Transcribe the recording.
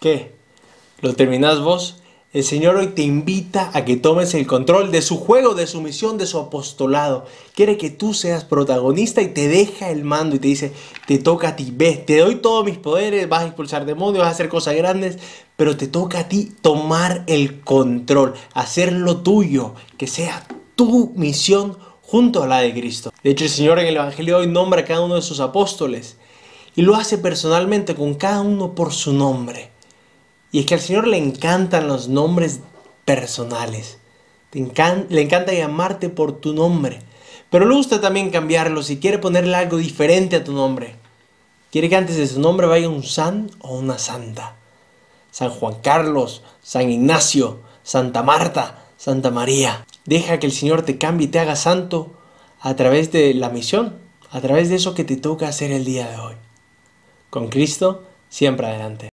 ¿Qué? ¿Lo terminás vos? El Señor hoy te invita a que tomes el control de su juego, de su misión, de su apostolado. Quiere que tú seas protagonista y te deja el mando y te dice, te toca a ti, ves, te doy todos mis poderes, vas a expulsar demonios, vas a hacer cosas grandes, pero te toca a ti tomar el control, hacer lo tuyo, que sea tu misión junto a la de Cristo. De hecho, el Señor en el Evangelio hoy nombra a cada uno de sus apóstoles y lo hace personalmente con cada uno por su nombre. Y es que al Señor le encantan los nombres personales. le encanta llamarte por tu nombre. Pero le gusta también cambiarlo si quiere ponerle algo diferente a tu nombre. Quiere que antes de su nombre vaya un san o una santa. San Juan Carlos, San Ignacio, Santa Marta, Santa María. Deja que el Señor te cambie y te haga santo a través de la misión, a través de eso que te toca hacer el día de hoy. Con Cristo, siempre adelante.